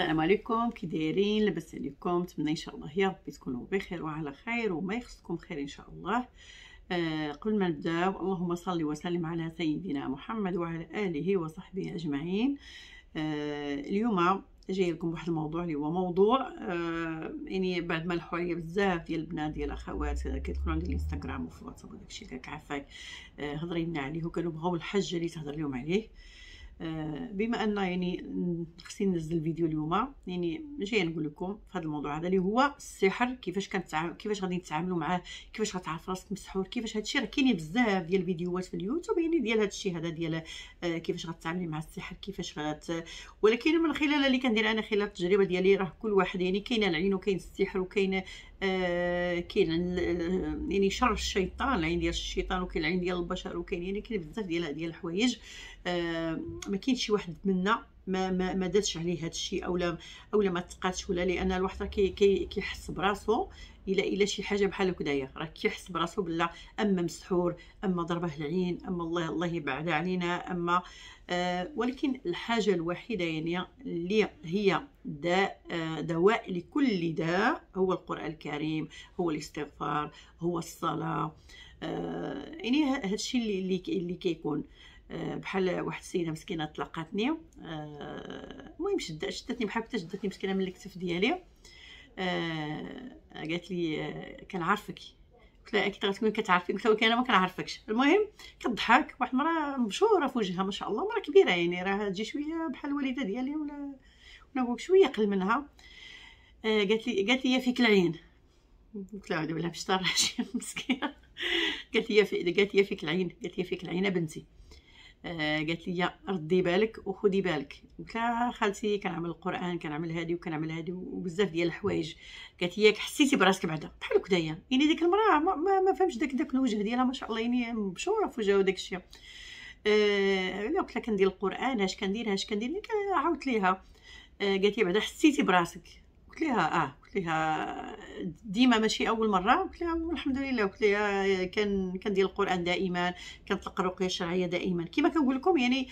السلام عليكم كي دايرين لاباس عليكم نتمنى ان شاء الله يا ربي تكونوا بخير وعلى خير وما يخصكم خير ان شاء الله آه قبل ما نبدا اللهم صل وسلم على سيدنا محمد وعلى اله وصحبه اجمعين آه اليوم جاي لكم واحد الموضوع اللي هو موضوع آه يعني بعد ما الحريه بزاف ديال البنات ديال الاخوات آه، كيدخلوا عندي الانستغرام وفي الواتساب وداكشي كاع عفاك آه هضرينا عليه وكانوا بغاو الحجه اللي تهضر لهم عليه آه آه، بما ان يعني خصني ننزل فيديو اليوم يعني جاي نقول لكم في هذا الموضوع هذا اللي هو السحر كيفاش كانت كيفاش غادي نتعاملوا معاه كيفاش غتعرف راسك مسحور كيفاش هادشي راه كاينين بزاف ديال الفيديوهات في اليوتيوب يعني ديال هادشي هذا ديال آه، كيفاش غتتعاملي مع السحر كيفاش غت ولكن من خلال اللي كندير انا خلال التجربه ديالي راه كل واحد يعني كاين العين وكاين السحر وكاين آه كاين يعني شر الشيطان العين ديال الشيطان وكاين العين ديال البشر وكاين يعني كاين بزاف ديال ديال الحوايج آه ما كاينش شي واحد منا ما ما, ما داتش عليه هذا الشيء اولا اولا ما تقاتش ولا لان الواحد راه كي كيحس براسو الا الا شي حاجه بحال هكذايا راه كيحس براسو بلا اما مسحور اما ضربه العين اما الله الله يبعد علينا اما آه ولكن الحاجه الوحيده يعني اللي هي داء آه دواء لكل داء هو القران الكريم هو الاستغفار هو الصلاه آه يعني هادشي اللي اللي كيكون كي آه، بحال واحد السيده مسكينه طلقاتني آه، المهم شد شدتني بحال حتى شدتني مسكينه من الكتف ديالي آه، قالت لي كنعرفك قلت لها اكيد غتكوني كتعرفي قلت لها ولكن انا ما كنعرفكش المهم كضحك واحد المراه مبشوره في وجهها ما شاء الله مراه كبيره يعني راه تجي شويه بحال الوالده ديالي ولا ولا شويه قل منها قالت لي قالت لي فيك العين قلت لها بشطار شي مسكينه قالت لي قالت لي فيك العين قالت لي فيك العين بنتي آه، قالت لي ردي بالك وخدي بالك قلت لها خالتي كنعمل القران كنعمل هادي وكنعمل هادي وبزاف ديال الحوايج قالت لي ياك حسيتي براسك بعدا بحال هكذايا يعني ديك المراه ما, ما, ما فهمش داك داك الوجه ديالها ما شاء الله يعني مبشوره في وجهها وداك الشيء آه قلت لها كندير القران اش كندير اش كندير عاودت ليها آه قالت لي بعدا حسيتي براسك قلت لها اه قلت لها ديما ماشي اول مره قلت لها الحمد لله قلت لها كان كندير القران دائما كنطلق الرقيه الشرعيه دائما كما كنقول لكم يعني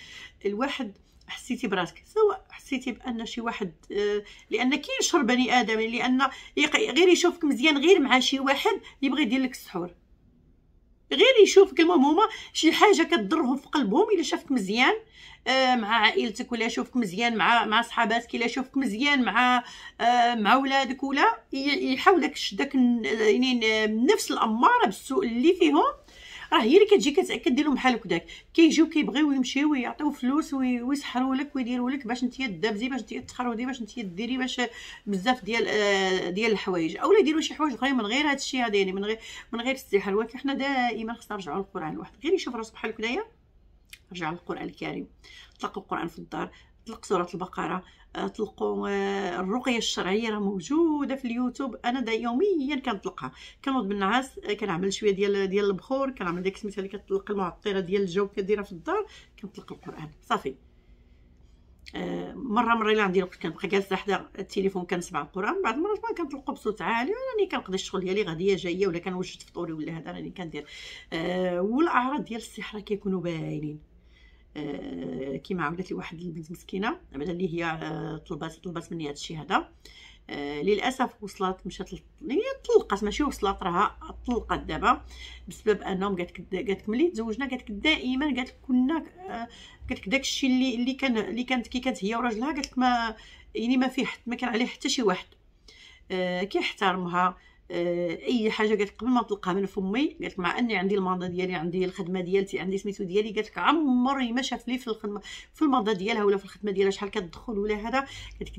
الواحد حسيتي براسك سواء حسيتي بان شي واحد لان كينشر بني ادم لان غير يشوفك مزيان غير مع شي واحد يبغي يدير لك السحور غير يشوفك المهم هما شي حاجه كضرهم في قلبهم الا شافك مزيان آه، مع عائلتك ولا يشوفك مزيان مع مع صحاباتك ولا يشوفك مزيان مع آه، مع ولادك ولا يحاولك داك يعني نفس الاماره بالسوء اللي فيهم راه هي اللي كتجي كتاكد دير لهم بحال هكداك كيجيو كيبغيو يمشيو ويعطيو فلوس ويسحروا لك ويديروا لك باش انت دابزي باش انت تخرودي باش انت ديري باش بزاف ديال آه، ديال الحوايج اولا يديروا شي حوايج اخرين من غير هذا الشيء هذا يعني من غير من غير السحر ولكن حنا دائما خصنا نرجعوا للقران الواحد غير يشوف راسو بحال هكدايا رجع للقران الكريم طلقوا القران في الدار طلق سوره البقره طلقوا آه، آه، الرقيه الشرعيه راه موجوده في اليوتيوب انا دا يوميا كنطلقها كنوض بالنعاس آه، كنعمل شويه ديال ديال البخور كنعمل ديك سميتها اللي كتطلق المعطره ديال الجو كديرها في الدار كنطلق القران صافي مره مره الا عندي الوقت كنبقى جالسه حدا التليفون كنسمع القران بعض المرات ما كنطلقو بصوت عالي راني كنقضي الشغل ديالي غاديه جايه ولا كنوجد فطوري ولا هذا راني كندير والاعراض ديال السحر كيكونوا باينين آه، كيما عملت لي واحد البنت مسكينه بعدا اللي هي آه، طلبات طلبات مني هذا الشيء آه، هذا للاسف وصلت مشات هي طلقت ماشي وصلت راها طلقت دابا بسبب انهم قالت قالت ملي تزوجنا قالت دائما قالت كنا قالت داك داكشي اللي اللي كان اللي كانت كي كانت هي وراجلها قالت ما يعني ما فيه ما كان عليه حتى شي واحد كيحترمها آه، اي حاجه قالت قبل ما نطلقها من فمي قالت مع اني عندي الماضي ديالي عندي الخدمه ديالتي عندي سميتو ديالي قالت لك عمري ما شاف لي في الخدمه في الماضي ديالها ولا في الخدمه ديالها شحال كتدخل ولا هذا قالت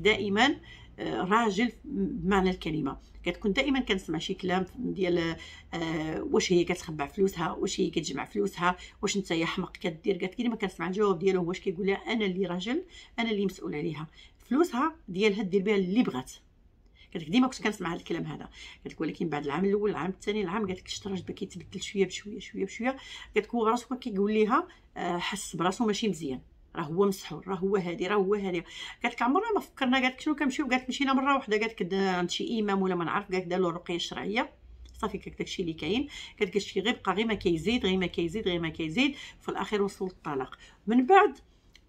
لك دائما آه، راجل بمعنى الكلمه كتكون دائما كنسمع شي كلام ديال آه، واش هي كتخبع فلوسها واش هي كتجمع فلوسها واش انت يا حمق كدير قالت ديما كنسمع الجواب ديالو واش كيقول لها انا اللي راجل انا اللي مسؤول عليها فلوسها ديالها دير بها اللي بغات قالت لك ديما كنت كنسمع هذا الكلام هذا قالت لك ولكن بعد العام الاول العام الثاني العام قالت لك الشطرنج بدا كيتبدل شويه بشويه شويه بشويه قالت لك هو راسو كيقول ليها حس براسو ماشي مزيان راه هو مسحور راه هو هادي راه هو هادي قالت لك عمرنا ما فكرنا قالت لك شنو كنمشيو قالت مشينا مره واحده قالت لك عند شي امام ولا ما نعرف قالت لك له الرقيه الشرعيه صافي كاك داكشي اللي كاين كاك داكشي غير بقى غير ما كيزيد غير ما كيزيد غير ما كيزيد في الاخير وصل للطلاق من بعد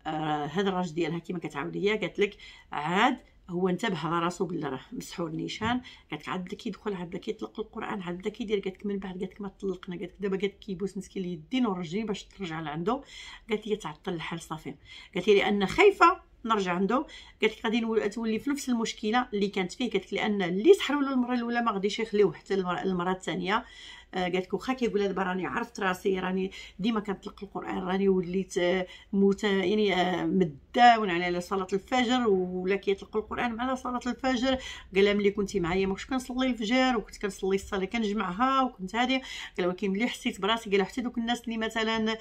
هذا آه الراجل ديالها كيما كتعاود هي قالت لك عاد هو انتبه على راسو بلي راه مسحو النيشان قالت عاد بدا كيدخل عاد بدا كيطلق القران عاد بدا كيدير قالت من بعد قالت ما طلقنا قالت دابا قالت كيبوس مسكين اليدين ورجلين باش ترجع لعندو قالت لي تعطل الحال صافي قالت لي لان خايفه نرجع عنده قالت لك غادي تولي في نفس المشكله اللي كانت فيه قالت لان اللي سحروا له المره الاولى ما غاديش يخليوه حتى المره الثانيه آه، قالت لك واخا كيقول دابا راني عرفت راسي راني ديما كنطلق القران راني وليت آه، موت يعني آه، مداون على صلاه الفجر ولا كيطلق القران مع صلاه الفجر قال ملي كنتي معايا ما كنتش كنصلي الفجر وكنت كنصلي الصلاه كنجمعها وكنت هذه قال ولكن ملي حسيت براسي قال حتى دوك الناس اللي مثلا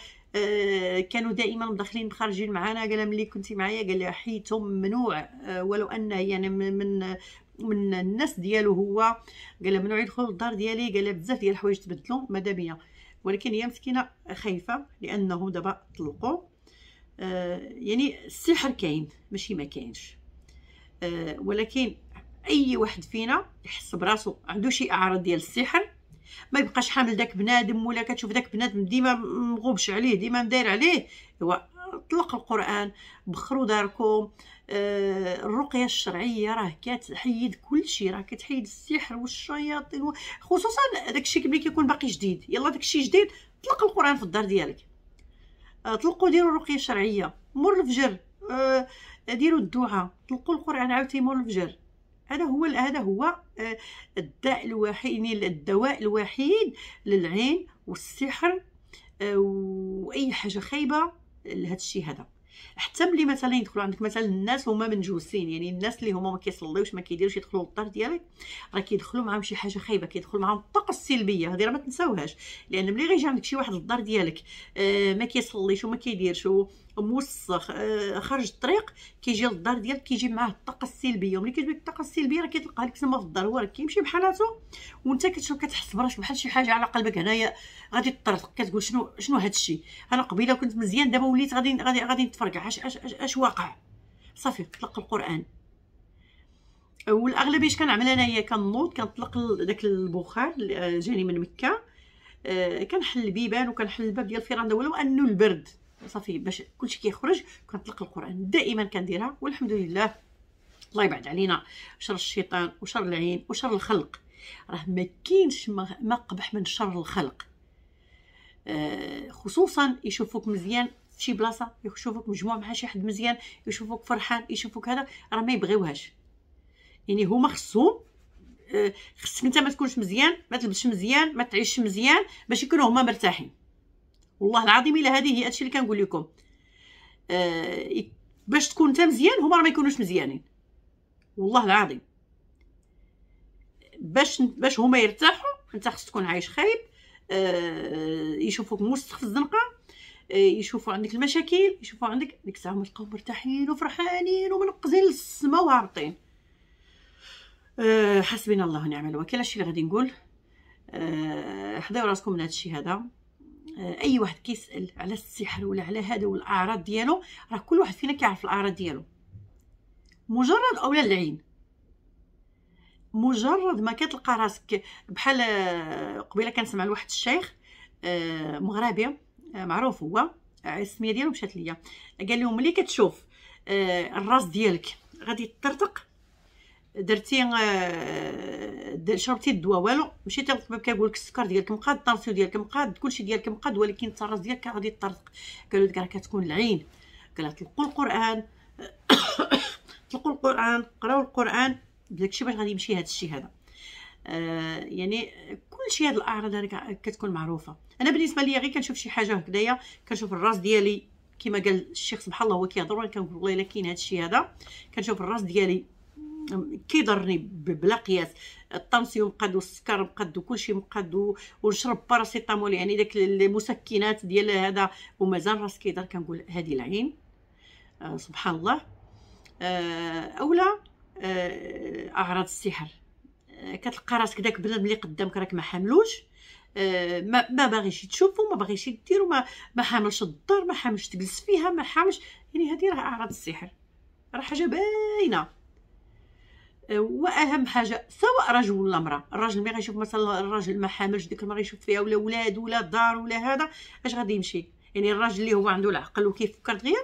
كانوا دائما مدخلين مخرجين معانا قال ملي كنتي معايا قال حيتهم ممنوع ولو ان يعني من من الناس ديالو هو قال لها ممنوع يدخل للدار ديالي قال لها بزاف ديال الحوايج تبدلوا ماذا بيا ولكن هي مسكينه خايفه لانهم دابا طلقوا آه يعني السحر كاين ماشي ما كاينش آه ولكن اي واحد فينا يحس براسو عنده شي اعراض ديال السحر ما يبقاش حامل داك بنادم ولا كتشوف داك بنادم ديما مغوبش عليه ديما مداير عليه ايوا طلق القران بخروا داركم آه، الرقيه الشرعيه راه كتحيد كلشي راه كتحيد السحر والشياطين خصوصا داكشي ملي كيكون باقي جديد يلا داكشي جديد طلق القران في الدار ديالك آه، طلقوا ديروا الرقيه الشرعيه مر الفجر آه، ديروا الدعاء طلقوا القران عاوتاني مر الفجر هذا هو هذا هو آه، الداء الوحيد يعني الدواء الوحيد للعين والسحر آه، واي حاجه خايبه لهذا الشيء هذا حتى ملي مثلا يدخلوا عندك مثلا الناس هما منجوسين يعني الناس اللي هما ما كيصليوش ما كيديروش يدخلوا للدار ديالك راه كيدخلوا معاهم شي حاجه خايبه كيدخل معاهم الطاقه السلبيه هذه راه ما تنساوهاش لان ملي غيجي عندك شي واحد للدار ديالك آه ما كيصليش وما كيديرش موسخ آه، خرج الطريق كيجي للدار ديالك كيجي معاه الطاقه السلبيه وملي كتجيب الطاقه السلبيه راه كتلقى لك تما في الدار هو راه كيمشي بحالاتو وانت كتشوف كتحس براسك بحال شي حاجه على قلبك هنايا غادي تطرطق كتقول شنو شنو هاد الشيء انا قبيله كنت مزيان دابا وليت غادي غادي غادي نتفرقع اش اش اش, أش واقع صافي طلق القران والاغلبيه اش كنعمل انايا كنوض كنطلق داك البخار آه، جاني من مكه آه، كنحل البيبان وكنحل الباب ديال الفيراندا ولو انه البرد صافي باش كلشي كيخرج كنطلق القران دائما كنديرها والحمد لله الله يبعد علينا شر الشيطان وشر العين وشر الخلق راه ما كاينش ما قبح من شر الخلق آه، خصوصا يشوفوك مزيان في شي بلاصه يشوفوك مجموع مع شي حد مزيان يشوفوك فرحان يشوفوك هذا راه ما يبغيوهاش يعني هما خصهم آه، خصك انت ما تكونش مزيان ما تلبسش مزيان ما تعيش مزيان باش يكونوا هما مرتاحين والله العظيم الا هذه هي هادشي اللي كنقول لكم آه باش تكون انت مزيان هما راه ما يكونوش مزيانين والله العظيم باش باش هما يرتاحوا انت خص تكون عايش خايب آه يشوفوك مستخف الزنقه آه يشوفوا عندك المشاكل يشوفوا عندك ديك الساعه ما تلقاو مرتاحين وفرحانين ومنقزين للسما وهابطين آه حسبنا الله ونعم الوكيل هادشي اللي غادي نقول آه، حضيو راسكم من هادشي هذا آه، اي واحد كيسال على السحر ولا على هذا والاعراض ديالو راه كل واحد فينا كيعرف الاعراض ديالو مجرد اولا العين مجرد ما كتلقى راسك بحال آه، قبيله كنسمع لواحد الشيخ آه، مغربي معروف هو السميه ديالو مشات ليا قال لهم ملي كتشوف الراس ديالك غادي ترتق درتي شربتي الدواء والو ماشي حتى الطبيب كيقول لك السكر ديالك مقاد الطرسيو ديالك مقاد كلشي ديالك مقاد ولكن الراس ديالك غادي يطرق قالوا لك راه كتكون العين قال تلقوا القران تلقوا القران قراو القران داكشي باش غادي يمشي هذا الشيء هذا آه، يعني كلشي هاد الاعراض راه كتكون معروفه انا بالنسبه ليا غير كنشوف شي حاجه هكذايا كنشوف الراس ديالي كما قال الشيخ سبحان الله هو كيهضر وانا كنقول والله الا كاين هذا الشيء هذا كنشوف الراس ديالي كيضرني بلا قياس الطنسيوم قد والسكر مقاد وكلشي مقاد ونشرب باراسيتامول يعني داك المسكنات ديال هذا ومازال راس كيضر كنقول هذه العين آه سبحان الله آه اولا آه اعراض السحر آه كتلقى راسك داك بنادم اللي قدامك راك ما حاملوش آه ما ما باغيش تشوفو وما باغيش ديرو وما ما حاملش الدار ما حاملش تجلس فيها ما حاملش يعني هذه راه اعراض السحر راه حاجه باينه واهم حاجه سواء رجل ولا امراه الراجل ملي غيشوف مثلا الراجل ما حاملش ديك المره يشوف فيها ولا ولاد ولا دار ولا هذا اش غادي يمشي يعني الراجل اللي هو عنده العقل وكيفكر دغيا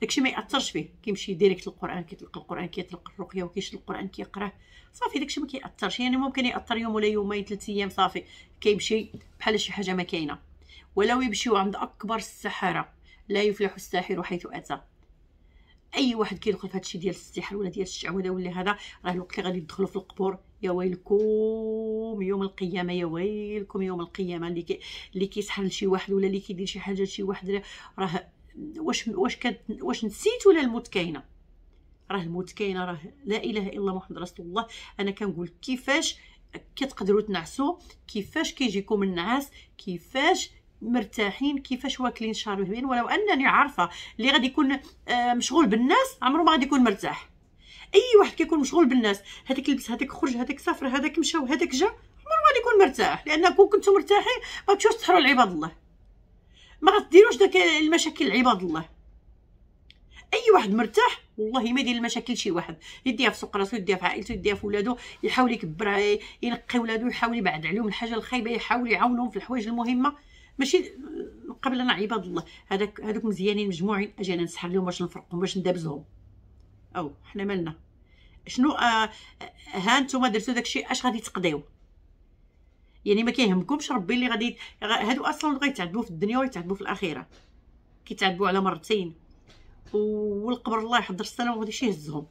داكشي ما ياثرش فيه كيمشي ديريكت للقران كيطلق القران كيطلق الرقيه وكيشد القران كيقراه صافي داكشي ما كياثرش يعني ممكن ياثر يوم ولا يومين ثلاث ايام صافي كيمشي بحال شي حاجه ما كاينه ولو يمشيو عند اكبر السحره لا يفلح الساحر حيث اتى اي واحد كيدخل في هادشي ديال السحر ولا ديال الشعوذه ولا هذا راه الوقت اللي غادي يدخلوا في القبور يا ويلكم يوم القيامه يا ويلكم يوم القيامه اللي كي اللي كيسحر لشي واحد ولا اللي كيدير شي حاجه لشي واحد راه واش واش كانت واش نسيت ولا الموت كاينه راه الموت كاينه راه لا اله الا محمد رسول الله انا كنقول كيفاش كتقدروا تنعسوا كيفاش كيجيكم النعاس كيفاش مرتاحين كيفاش واكلين شهر شاربين ولو انني عارفه اللي غادي يكون آه، مشغول بالناس عمره ما غادي يكون مرتاح اي واحد كيكون مشغول بالناس هذاك لبس هذاك خرج هذاك سافر هذاك مشى وهذاك جا عمره ما غادي يكون مرتاح لان كون كنتو مرتاحين ما تمشوش تسحروا لعباد الله ما غاديروش داك المشاكل لعباد الله اي واحد مرتاح والله ما يدير المشاكل شي واحد يديها في سوق راسو يديها في عائلته يديها في ولادو يحاول يكبر ينقي ولادو يحاول يبعد عليهم الحاجه الخايبه يحاول يعاونهم في الحوايج المهمه ماشي قبل انا عباد الله هذاك هذوك مزيانين مجموعين اجي انا نسحر لهم باش نفرقهم باش ندابزهم او حنا مالنا شنو آه ها نتوما درتو داكشي اش غادي تقضيو يعني ما كيهمكمش ربي اللي غادي هادو اصلا غيتعذبوا في الدنيا ويتعذبوا في الاخره كيتعذبوا على مرتين والقبر الله يحضر السنه وغادي شي يهزهم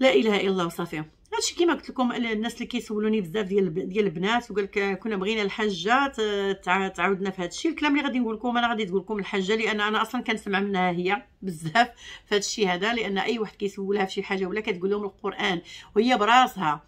لا اله الا الله وصافي هادشي كيما قلت لكم الناس اللي كيسولوني بزاف ديال ديال البنات وقال لك كنا بغينا الحاجه تعاودنا في هادشي الكلام اللي غادي نقول لكم انا غادي تقول لكم الحاجه لان انا اصلا كنسمع منها هي بزاف في هادشي هذا لان اي واحد كيسولها في شي حاجه ولا كتقول لهم القران وهي براسها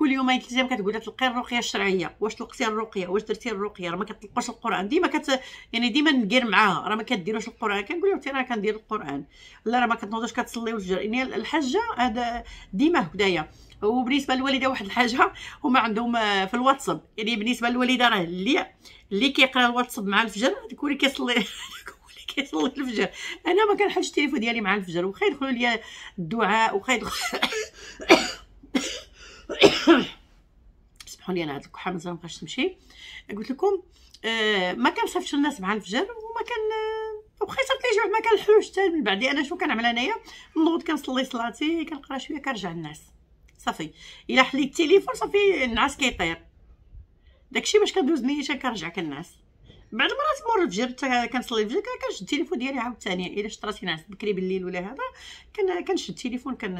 كل يومين ثلاثه كتقول تلقي الرقيه الشرعيه واش تلقتي الرقيه واش درتي الرقيه راه ما كتلقاش القران ديما كت يعني ديما ندير معاها راه ما كديروش القران كنقول لها راه كندير القران لا راه ما كتنوضش كتصلي والفجر يعني الحاجه هذا ديما هدايا وبالنسبه للوالده واحد الحاجه هما عندهم آه، في الواتساب يعني بالنسبه للوالده راه اللي اللي كيقرا الواتساب مع الفجر هذاك هو اللي كيصلي كيصلي الفجر انا ما كنحلش التليفون ديالي مع الفجر وخا يدخلوا ليا الدعاء وخا يدخل سمحوا لي انا هاد الكحه مازال مابقاش تمشي قلت لكم آه ما كنصيفطش الناس مع الفجر وما كان آه، وبقيت كنجوع ما الحلوش حتى من بعد انا شنو كنعمل انايا نوض كنصلي صلاتي كنقرا شويه كنرجع للناس صافي الا حليت التليفون صافي النعاس كيطير داكشي باش كندوز نيشان كنرجع كنعس بعد مرات مور الفجر كنصلي الفجر كنشد التليفون ديالي عاوتاني الا شطراتي نعس بكري بالليل ولا هذا كنشد التليفون كن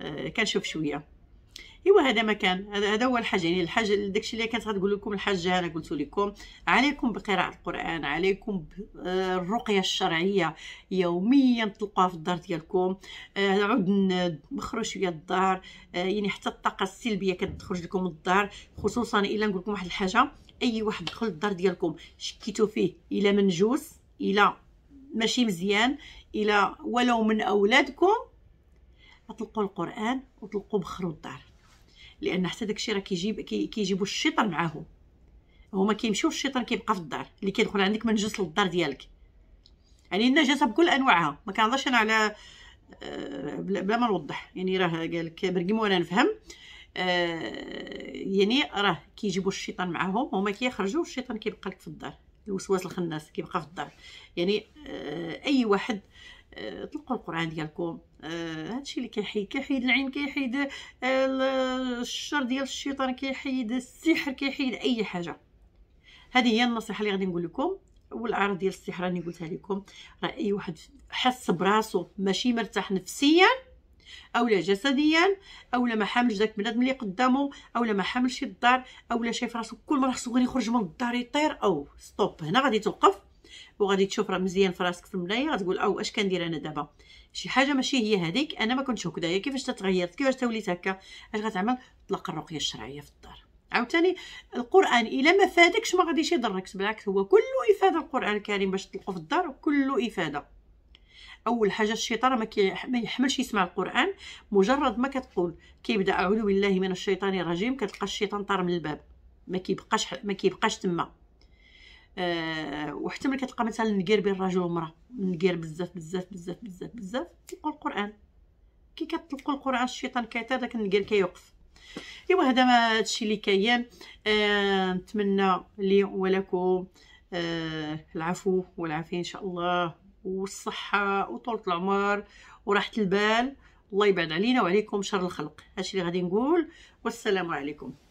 آه، كنشوف شويه ايوا هذا مكان كان هذا هو الحاج يعني الحاج داكشي اللي كانت غتقول لكم الحاجة انا قلت لكم عليكم بقراءه القران عليكم بالرقيه آه، الشرعيه يوميا تلقوها في الدار ديالكم آه، عاود نخرج شويه الدار آه، يعني حتى الطاقه السلبيه كتخرج لكم من الدار خصوصا الا نقول لكم واحد الحاجه اي واحد دخل الدار ديالكم شكيتو فيه الى منجوس الى ماشي مزيان الى ولو من اولادكم تلقوا القران وتلقوا بخروا الدار لان حتى داكشي راه كيجيب كيجيبوا الشيطان معاهم هما كيمشيو الشيطان كيبقى في الدار اللي كيدخل عندك من جوج للدار ديالك يعني النجاسه بكل انواعها ما كنهضرش انا على آه، بلا ما نوضح يعني راه قال لك برقم وانا نفهم آه، يعني راه كيجيبوا الشيطان معاهم هما كيخرجوا الشيطان كيبقى لك في الدار الوسواس الخناس كيبقى في الدار يعني آه، اي واحد طلقوا آه، القران ديالكم آه، هادشي اللي كيحيد كيحيد العين كيحيد آه، الشر ديال الشيطان كيحيد السحر كيحيد اي حاجه هذه هي النصيحه اللي غادي نقول لكم والعرض ديال السحر راني قلتها لكم راه اي واحد حس براسو ماشي مرتاح نفسيا اولا جسديا اولا ما حاملش داك بنادم اللي قدامه اولا ما حاملش الدار اولا شايف راسو كل مره خصو يخرج من الدار يطير او ستوب هنا غادي توقف وغادي تشوف راه مزيان في راسك في المرايه غتقول او اش كندير انا دابا شي حاجه ماشي هي هذيك انا ما كنتش هكذايا كيفاش تتغيرت كيفاش توليت هكا اش غتعمل تطلق الرقيه الشرعيه في الدار عاوتاني القران الا ما فادكش ما غاديش يضرك بالعكس هو كله افاده القران الكريم باش تطلقوا في الدار كله افاده اول حاجه الشيطان ما, ما يحملش يسمع القران مجرد ما كتقول كيبدا اعوذ بالله من الشيطان الرجيم كتلقى الشيطان طار من الباب ما كيبقاش ما كيبقاش تما آه، وحتى ملي كتلقى مثلا نقير بين الرجل والمراه نقير بزاف بزاف بزاف بزاف بزاف تلقوا القران كي كتطلقوا القران الشيطان كيطير داك النقير كيوقف ايوا هذا ما هادشي اللي كاين أه نتمنى لي ولكم أه العفو والعافيه ان شاء الله والصحه وطولة العمر وراحه البال الله يبعد علينا وعليكم شر الخلق هادشي اللي غادي نقول والسلام عليكم